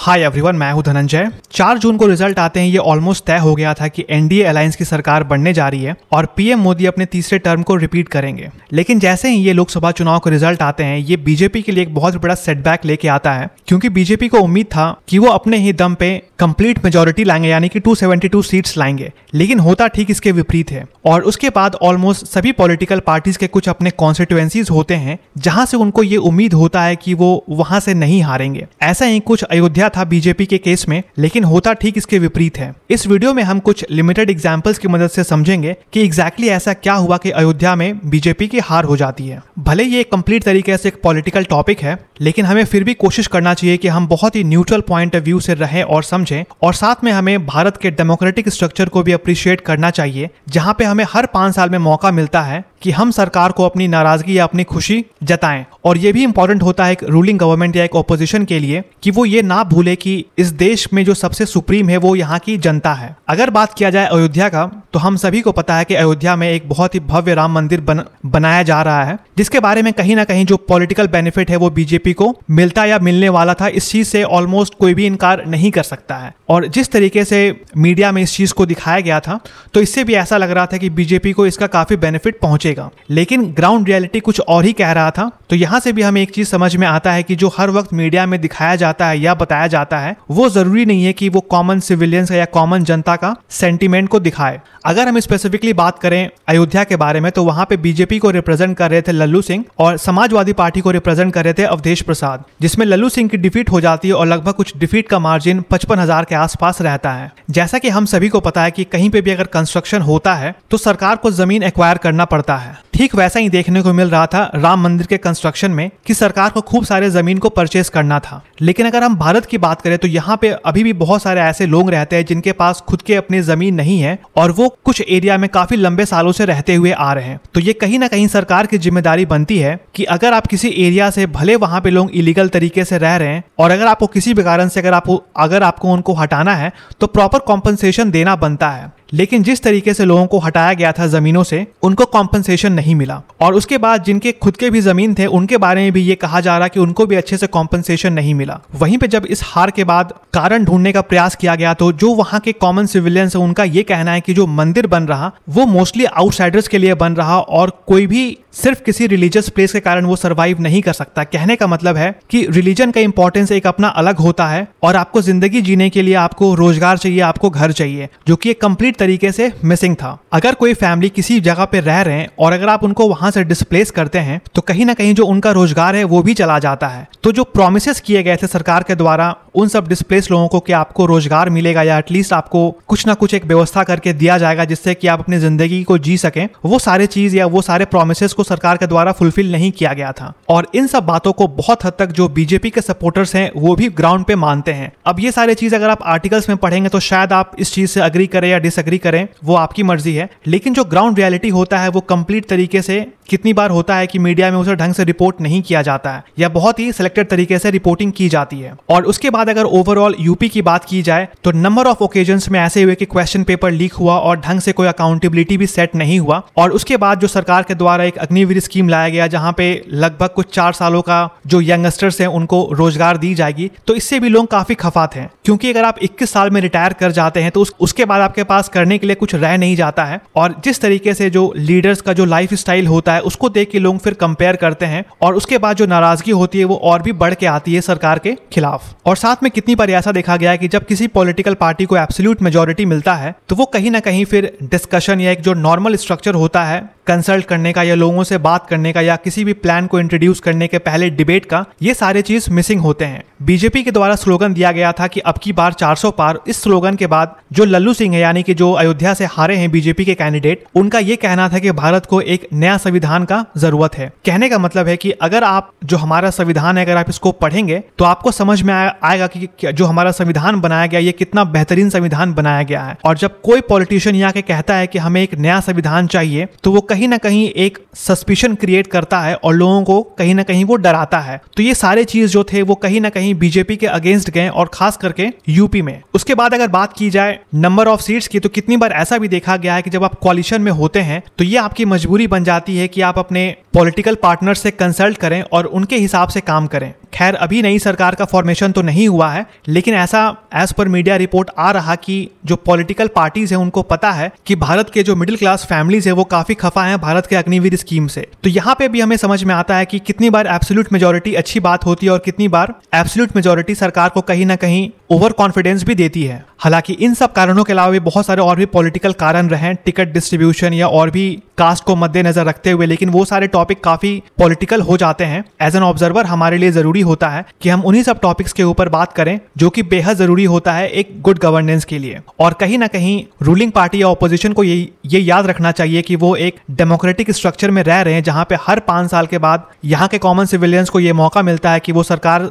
हाय तो एवरीवन मैं हूं धनंजय चार जून को रिजल्ट आते हैं ये ऑलमोस्ट तय हो गया था कि एनडीए अलायंस की सरकार बनने जा रही है और पीएम मोदी अपने तीसरे टर्म को रिपीट करेंगे लेकिन जैसे ही ये लोकसभा चुनाव के रिजल्ट आते हैं ये बीजेपी के लिए एक बहुत बड़ा सेटबैक लेके आता है क्योंकि बीजेपी को उम्मीद था कि वो अपने ही दम पे कंप्लीट मेजोरिटी लाएंगे यानी कि 272 सीट्स लाएंगे लेकिन होता ठीक इसके विपरीत है और उसके बाद ऑलमोस्ट सभी पॉलिटिकल पार्टीज के कुछ अपने कॉन्स्टिट्युएंसीज होते हैं जहां से उनको ये उम्मीद होता है कि वो वहां से नहीं हारेंगे ऐसा ही कुछ अयोध्या किया था बीजेपी के केस में लेकिन होता ठीक इसके विपरीत है इस वीडियो में हम कुछ लिमिटेड एग्जाम्पल्स की मदद से समझेंगे कि एग्जैक्टली exactly ऐसा क्या हुआ कि अयोध्या में बीजेपी की हार हो जाती है भले ये कंप्लीट तरीके से एक पॉलिटिकल टॉपिक है लेकिन हमें फिर भी कोशिश करना चाहिए कि हम बहुत ही न्यूट्रल पॉइंट ऑफ व्यू से रहें और समझें और साथ में हमें भारत के डेमोक्रेटिक स्ट्रक्चर को भी अप्रिशिएट करना चाहिए जहाँ पे हमें हर पाँच साल में मौका मिलता है कि हम सरकार को अपनी नाराजगी या अपनी खुशी जताएं और ये भी इंपॉर्टेंट होता है एक रूलिंग गवर्नमेंट या एक ओपोजिशन के लिए कि वो ये ना भूले कि इस देश में जो सबसे सुप्रीम है वो यहाँ की जनता है अगर बात किया जाए अयोध्या का तो हम सभी को पता है कि अयोध्या में एक बहुत ही भव्य राम मंदिर बन, बनाया जा रहा है जिसके बारे में कहीं ना कहीं जो पॉलिटिकल बेनिफिट है वो बीजेपी को मिलता या मिलने वाला था इस चीज से ऑलमोस्ट कोई भी इनकार नहीं कर सकता है और जिस तरीके से मीडिया में इस चीज को दिखाया गया था तो इससे भी ऐसा लग रहा था कि बीजेपी को इसका काफी बेनिफिट पहुंचे दिखेगा लेकिन ग्राउंड रियलिटी कुछ और ही कह रहा था तो यहाँ से भी हमें एक चीज समझ में आता है कि जो हर वक्त मीडिया में दिखाया जाता है या बताया जाता है वो जरूरी नहीं है कि वो कॉमन सिविलियंस या कॉमन जनता का सेंटिमेंट को दिखाए अगर हम स्पेसिफिकली बात करें अयोध्या के बारे में तो वहाँ पे बीजेपी को रिप्रेजेंट कर रहे थे लल्लू सिंह और समाजवादी पार्टी को रिप्रेजेंट कर रहे थे अवधेश प्रसाद जिसमें लल्लू सिंह की डिफीट हो जाती है और लगभग कुछ डिफीट का मार्जिन पचपन हजार के आसपास रहता है जैसा कि हम सभी को पता है कि कहीं पे भी अगर कंस्ट्रक्शन होता है तो सरकार को जमीन एक्वायर करना पड़ता है है ठीक वैसा ही देखने को मिल रहा था राम मंदिर के कंस्ट्रक्शन में कि सरकार को खूब सारे जमीन को परचेस करना था लेकिन अगर हम भारत की बात करें तो यहाँ पे अभी भी बहुत सारे ऐसे लोग रहते हैं जिनके पास खुद के अपनी जमीन नहीं है और वो कुछ एरिया में काफी लंबे सालों से रहते हुए आ रहे हैं तो ये कहीं ना कहीं सरकार की जिम्मेदारी बनती है कि अगर आप किसी एरिया से भले वहाँ पे लोग इलीगल तरीके से रह रहे हैं और अगर आपको किसी भी कारण से अगर आपको अगर आपको उनको हटाना है तो प्रॉपर कॉम्पनसेशन देना बनता है लेकिन जिस तरीके से लोगों को हटाया गया था जमीनों से उनको कॉम्पनसेशन नहीं मिला और उसके बाद जिनके खुद के भी जमीन थे उनके बारे में भी ये कहा जा रहा कि उनको भी अच्छे से कॉम्पनसेशन नहीं मिला वहीं पे जब इस हार के बाद कारण ढूंढने का प्रयास किया गया तो जो वहाँ के कॉमन सिविलियंस है उनका ये कहना है कि जो मंदिर बन रहा वो मोस्टली आउटसाइडर्स के लिए बन रहा और कोई भी सिर्फ किसी रिलीजियस प्लेस के कारण वो सर्वाइव नहीं कर सकता कहने का मतलब है कि रिलीजन का इंपॉर्टेंस एक अपना अलग होता है और आपको जिंदगी जीने के लिए आपको रोजगार चाहिए आपको घर चाहिए जो कि एक कंप्लीट तरीके से मिसिंग था अगर कोई फैमिली किसी जगह पे रह रहे हैं और अगर आप उनको वहां से डिस्प्लेस करते हैं तो कहीं ना कहीं जो उनका रोजगार है वो भी चला जाता है तो जो प्रोमिस किए गए थे सरकार के द्वारा उन सब डिस्प्लेस लोगों को कि आपको रोजगार मिलेगा या एटलीस्ट आपको कुछ ना कुछ एक व्यवस्था करके दिया जाएगा जिससे कि आप अपनी जिंदगी को जी सकें वो सारे चीज या वो सारे प्रोमिस को सरकार के द्वारा फुलफिल नहीं किया गया था और इन सब बातों को बहुत हद तक जो बीजेपी के सपोर्टर्स हैं वो भी ग्राउंड पे मानते हैं अब ये सारी चीज अगर आप आर्टिकल्स में पढ़ेंगे तो शायद आप इस चीज से अग्री करें या डिसअग्री करें वो आपकी मर्जी है लेकिन जो ग्राउंड रियलिटी होता है वो कंप्लीट तरीके से कितनी बार होता है कि मीडिया में उसे ढंग से रिपोर्ट नहीं किया जाता है या बहुत ही सिलेक्टेड तरीके से रिपोर्टिंग की जाती है और उसके बाद अगर ओवरऑल यूपी की बात की जाए तो नंबर ऑफ ओकेजन में ऐसे हुए कि क्वेश्चन पेपर लीक हुआ और ढंग से कोई अकाउंटेबिलिटी भी सेट नहीं हुआ और उसके बाद जो सरकार के द्वारा एक अग्निवीर स्कीम लाया गया जहाँ पे लगभग कुछ चार सालों का जो यंगस्टर्स है उनको रोजगार दी जाएगी तो इससे भी लोग काफी खफात हैं क्योंकि अगर आप 21 साल में रिटायर कर जाते हैं तो उस, उसके बाद आपके पास करने के लिए कुछ रह नहीं जाता है और जिस तरीके से जो लीडर्स का जो लाइफ होता है है उसको देख के लोग फिर कंपेयर करते हैं और उसके बाद जो नाराजगी होती है वो और भी बढ़ के आती है सरकार के खिलाफ और साथ में कितनी बार ऐसा देखा गया है कि जब किसी पॉलिटिकल पार्टी को एब्सोल्यूट मेजोरिटी मिलता है तो वो कहीं ना कहीं फिर डिस्कशन या एक जो नॉर्मल स्ट्रक्चर होता है कंसल्ट करने का या लोगों से बात करने का या किसी भी प्लान को इंट्रोड्यूस करने के पहले डिबेट का ये सारे चीज मिसिंग होते हैं बीजेपी के द्वारा स्लोगन दिया गया था कि अब की बार 400 पार इस स्लोगन के बाद जो लल्लू सिंह है यानी कि जो अयोध्या से हारे हैं बीजेपी के कैंडिडेट उनका ये कहना था कि भारत को एक नया संविधान संविधान का जरूरत है कहने का मतलब है कि अगर आप जो हमारा संविधान है अगर आप इसको पढ़ेंगे तो आपको समझ में आएगा कि जो हमारा संविधान बनाया गया ये कितना बेहतरीन संविधान बनाया गया है और जब कोई पॉलिटिशियन यहाँ के कहता है कि हमें एक नया संविधान चाहिए तो वो कहीं ना कहीं एक सस्पिशन क्रिएट करता है और लोगों को कहीं ना कहीं वो डराता है तो ये सारे चीज जो थे वो कहीं ना कहीं बीजेपी के अगेंस्ट गए और खास करके यूपी में उसके बाद अगर बात की जाए नंबर ऑफ सीट्स की तो कितनी बार ऐसा भी देखा गया है कि जब आप कॉलिशन में होते हैं तो ये आपकी मजबूरी बन जाती है कि कि आप अपने पॉलिटिकल पार्टनर से कंसल्ट करें और उनके हिसाब से काम करें खैर अभी नई सरकार का फॉर्मेशन तो नहीं हुआ है लेकिन ऐसा एज पर मीडिया रिपोर्ट आ रहा कि जो पॉलिटिकल पार्टीज हैं उनको पता है कि भारत के जो मिडिल क्लास फैमिलीज है वो काफी खफा हैं भारत के अग्निवीर स्कीम से तो यहाँ पे भी हमें समझ में आता है कि कितनी बार एब्सोल्यूट मेजोरिटी अच्छी बात होती है और कितनी बार एब्सोल्यूट मेजोरिटी सरकार को कहीं ना कहीं ओवर कॉन्फिडेंस भी देती है हालांकि इन सब कारणों के अलावा भी बहुत सारे और भी पॉलिटिकल कारण रहे टिकट डिस्ट्रीब्यूशन या और भी कास्ट को मद्देनजर रखते हुए लेकिन वो सारे टॉपिक काफी पॉलिटिकल हो जाते हैं एज एन ऑब्जर्वर हमारे लिए जरूरी होता है कि हम उन्हीं सब टॉपिक्स के ऊपर बात करें जो कि बेहद जरूरी होता है एक गुड गवर्नेंस के लिए और कहीं ना कहीं रूलिंग पार्टी या ऑपोजिशन को ये ये याद रखना चाहिए कि वो एक डेमोक्रेटिक स्ट्रक्चर में रह रहे हैं जहाँ पे हर पांच साल के बाद यहाँ के कॉमन सिविलियंस को ये मौका मिलता है कि वो सरकार